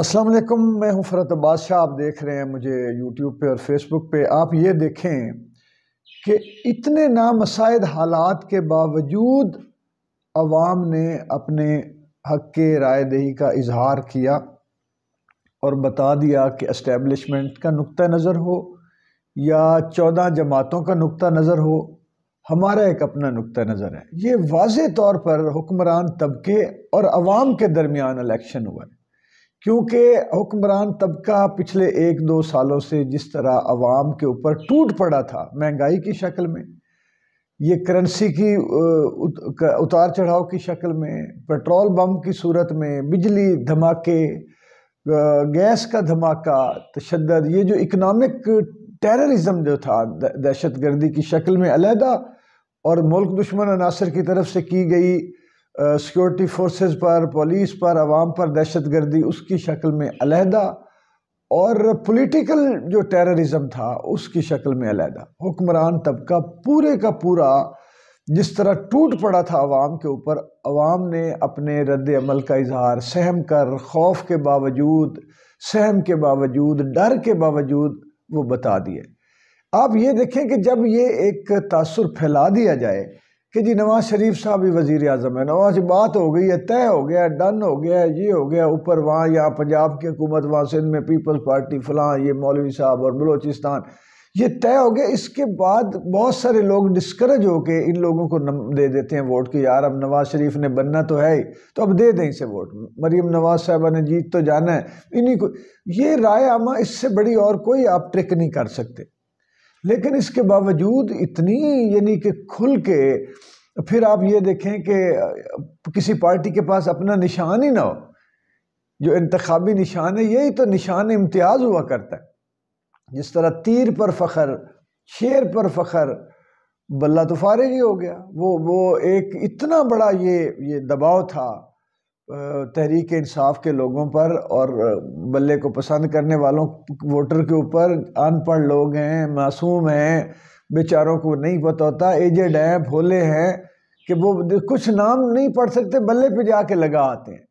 अस्सलाम वालेकुम मैं हूं फरत बादशाह आप देख रहे हैं मुझे यूट्यूब पे और फेसबुक पे आप ये देखें कि इतने नामसाइद हालात के बावजूद अवाम ने अपने हक के राय दही का इजहार किया और बता दिया कि इस्टेबलिशमेंट का नुक़ नज़र हो या चौदह जमातों का नुक़ नज़र हो हमारा एक अपना नुक़ नज़र है ये वाज तौर पर हुक्मरान तबके और अवाम के दरमियान इलेक्शन हुआ है क्योंकि हुक्मरान तबका पिछले एक दो सालों से जिस तरह आवाम के ऊपर टूट पड़ा था महंगाई की शक्ल में ये करेंसी की उतार चढ़ाव की शक्ल में पेट्रोल बम की सूरत में बिजली धमाके गैस का धमाका तशद ये जो इकनॉमिक टेररिज्म जो था दहशत गर्दी की शक्ल में अलहदा और मुल्क दुश्मन अनासर की तरफ से की गई सिक्योरिटी फोर्सेस पर पुलिस पर आवाम पर दहशत गर्दी उसकी शक्ल में अलहदा और पॉलिटिकल जो टेररिज्म था उसकी शक्ल में अलहदा हुक्मरान तबका पूरे का पूरा जिस तरह टूट पड़ा था आवाम के ऊपर आवाम ने अपने रद्द अमल का इजहार सहम कर खौफ के बावजूद सहम के बावजूद डर के बावजूद वो बता दिए आप ये देखें कि जब ये एक तासर फैला दिया जाए कि जी नवाज शरीफ साहब भी वजीर अजम है नवाज बात हो गई है तय हो गया डन हो गया ये हो गया ऊपर वहाँ या पंजाब की हुकूमत वहाँ सिंध में पीपल्स पार्टी फ़लाँ ये मौलवी साहब और बलोचिस्तान ये तय हो गया इसके बाद बहुत सारे लोग डिस्करेज होकर इन लोगों को दे देते हैं वोट कि यार अब नवाज शरीफ ने बनना तो है ही तो अब दे दें इसे वोट मरीम नवाज साहबा ने जीत तो जाना है इन्हीं को ये राय आमा इससे बड़ी और कोई आप ट्रिक नहीं कर सकते लेकिन इसके बावजूद इतनी यानी कि खुल के फिर आप ये देखें कि किसी पार्टी के पास अपना निशान ही ना हो जो इंतबी निशान है यही तो निशान इम्तियाज़ हुआ करता है जिस तरह तीर पर फ़खर शेर पर फ़खर बल्ला तो फारिग ही हो गया वो वो एक इतना बड़ा ये ये दबाव था तहरीक इंसाफ के लोगों पर और बल्ले को पसंद करने वालों वोटर के ऊपर अनपढ़ लोग हैं मासूम हैं बेचारों को नहीं पता होता एजेड हैं भोले हैं कि वो कुछ नाम नहीं पढ़ सकते बल्ले पे जाके लगा आते हैं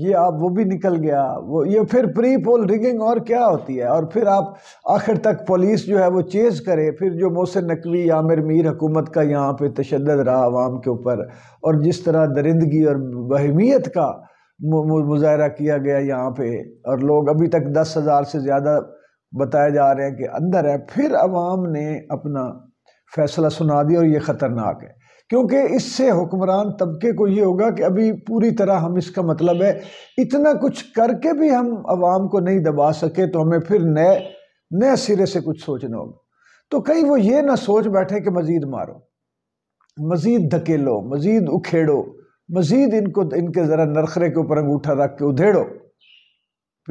ये आप वो भी निकल गया वो ये फिर प्री पोल रिगिंग और क्या होती है और फिर आप आखिर तक पुलिस जो है वो चेज करे फिर जो मोहसिन नकवी यामिर आमिर मीर हुकूमत का यहाँ पे तशद रहा आवाम के ऊपर और जिस तरह दरिंदगी और बहमियत का मुजाहरा किया गया यहाँ पे और लोग अभी तक दस हज़ार से ज़्यादा बताए जा रहे हैं कि अंदर है फिर अवाम ने अपना फैसला सुना दिया और ये ख़तरनाक है क्योंकि इससे हुक्मरान तबके को ये होगा कि अभी पूरी तरह हम इसका मतलब है इतना कुछ करके भी हम आवाम को नहीं दबा सके तो हमें फिर नए नए सिरे से कुछ सोचना होगा तो कहीं वो ये ना सोच बैठे कि मज़ीद मारो मज़ीद धकेलो मज़ीद उखेड़ो मज़ीद इनको इनके ज़रा नरखरे के ऊपर अंगूठा रख के उधेड़ो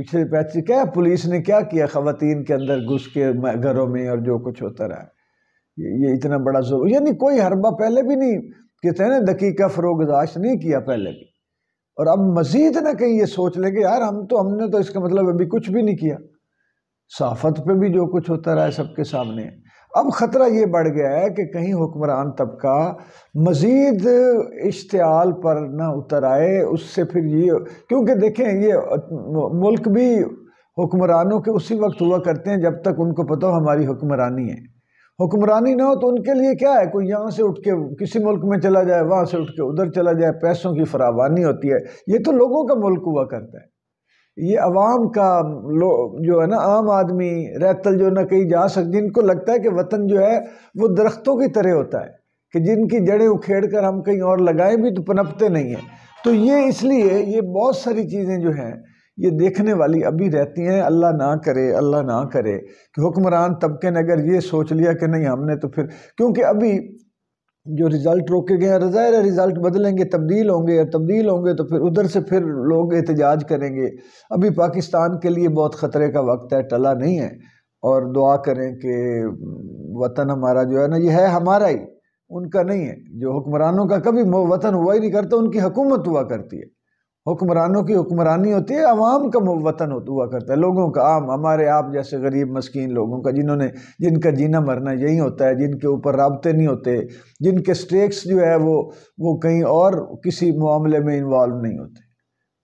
पिछले पैसे क्या पुलिस ने क्या किया ख़वातीन के अंदर घुस के घरों में और जो कुछ होता रहा ये इतना बड़ा जुल्म यानी कोई हरबा पहले भी नहीं कहते हैं ना दकी का फरोगदाश्त नहीं किया पहले भी और अब मजीद ना कहीं ये सोच ले कि यार हम तो हमने तो इसका मतलब अभी कुछ भी नहीं किया साफत पे भी जो कुछ होता रहा है सबके सामने अब ख़तरा ये बढ़ गया है कि कहीं हुक्मरान तबका मज़ीद इश्तियाल पर ना उतर आए उससे फिर ये क्योंकि देखें ये मुल्क भी हुक्मरानों के उसी वक्त हुआ करते हैं जब तक उनको पता हो हमारी हुक्मरानी है हुक्मरानी ना हो तो उनके लिए क्या है कोई यहाँ से उठ के किसी मुल्क में चला जाए वहाँ से उठ के उधर चला जाए पैसों की फरावानी होती है ये तो लोगों का मुल्क हुआ करता है ये अवाम का लो जो है ना आम आदमी रैतल जो ना कहीं जा सकते जिनको लगता है कि वतन जो है वो दरख्तों की तरह होता है कि जिनकी जड़ें उखेड़ कर हम कहीं और लगाएं भी तो पनपते नहीं हैं तो ये इसलिए ये बहुत सारी चीज़ें जो हैं ये देखने वाली अभी रहती हैं अल्लाह ना करे अल्लाह ना करे कि हुक्मरान तबके ने अगर ये सोच लिया कि नहीं हमने तो फिर क्योंकि अभी जो रिज़ल्ट रोके गए हैं ज़ाहिर है रिज़ल्ट बदलेंगे तब्दील होंगे और तब्दील होंगे तो फिर उधर से फिर लोग एहतजाज करेंगे अभी पाकिस्तान के लिए बहुत ख़तरे का वक्त है टला नहीं है और दुआ करें कि वतन हमारा जो है ना ये है हमारा ही उनका नहीं है जो हुक्मरानों का कभी वतन हुआ ही नहीं करता उनकी हुकूमत हुआ करती है हुक्मरानों की हुक्मरानी होती है आवाम का वतन हुआ करता है लोगों का आम हमारे आप जैसे गरीब मस्किन लोगों का जिन्होंने जिनका जीना मरना यही होता है जिनके ऊपर रबते नहीं होते जिनके स्टेक्स जो है वो वो कहीं और किसी मामले में इन्वॉल्व नहीं होते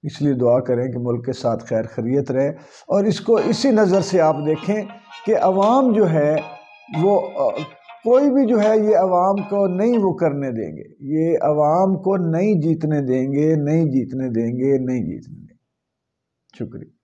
इसलिए दुआ करें कि मुल्क के साथ खैर खरीत रहे और इसको इसी नज़र से आप देखें कि आवाम जो है वो कोई भी जो है ये आवाम को नहीं वो करने देंगे ये आवाम को नहीं जीतने देंगे नहीं जीतने देंगे नहीं जीतने देंगे शुक्रिया